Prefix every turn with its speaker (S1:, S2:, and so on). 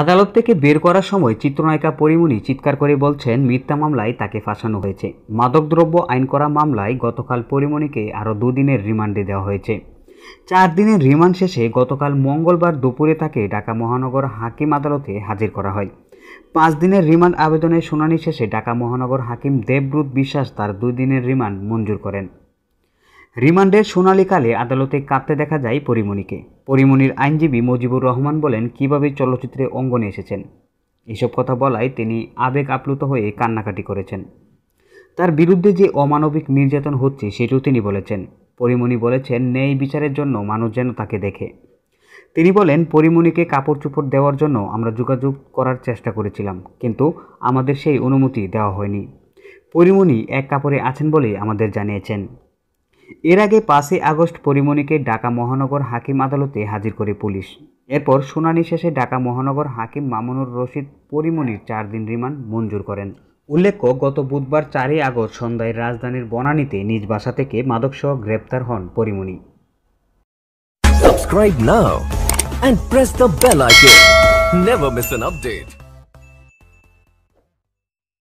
S1: আদালত থেকে বের করার সময় চিত্রনায়িকা পরিমণি চিৎকার করে বলছেন মিথ্যা মামলায় তাকে ফাঁসানো হয়েছে মাদকদ্রব্য আইন করা মামলায় গতকাল পরিমণিকে আরও দুদিনের রিমান্ডে দেওয়া হয়েছে চার দিনের রিমান্ড শেষে গতকাল মঙ্গলবার দুপুরে তাকে ঢাকা মহানগর হাকিম আদালতে হাজির করা হয় পাঁচ দিনের রিমান্ড আবেদনের শুনানি শেষে ঢাকা মহানগর হাকিম দেবব্রুত বিশ্বাস তার দুই দিনের রিমান্ড মঞ্জুর করেন রিমান্ডের কালে আদালতে কাঁদতে দেখা যায় পরিমণিকে পরিমণির আইনজীবী মজিবুর রহমান বলেন কিভাবে চলচ্চিত্রে অঙ্গনে এসেছেন এসব কথা বলায় তিনি আবেগ আপ্লুত হয়ে কান্নাকাটি করেছেন তার বিরুদ্ধে যে অমানবিক নির্যাতন হচ্ছে সেটিও তিনি বলেছেন পরিমণি বলেছেন ন্যায় বিচারের জন্য মানুষ যেন তাকে দেখে তিনি বলেন পরিমণিকে কাপড় চোপড় দেওয়ার জন্য আমরা যোগাযোগ করার চেষ্টা করেছিলাম কিন্তু আমাদের সেই অনুমতি দেওয়া হয়নি পরিমণি এক কাপড়ে আছেন বলে আমাদের জানিয়েছেন এর আগে পাঁচই আগস্ট পরিমণিকে ঢাকা মহানগর হাকিম আদালতে হাজির করে পুলিশ এরপর শুনানি শেষে ঢাকা মহানগর হাকিম মামুনুর রশিদ পরিমণির চার দিন রিমান্ড মঞ্জুর করেন উল্লেখ্য গত বুধবার চারই আগস্ট সন্ধ্যায় রাজধানীর বনানীতে নিজ বাসা থেকে মাদকসহ গ্রেপ্তার হন Pori Moni Subscribe now and press the bell icon. Never miss an update.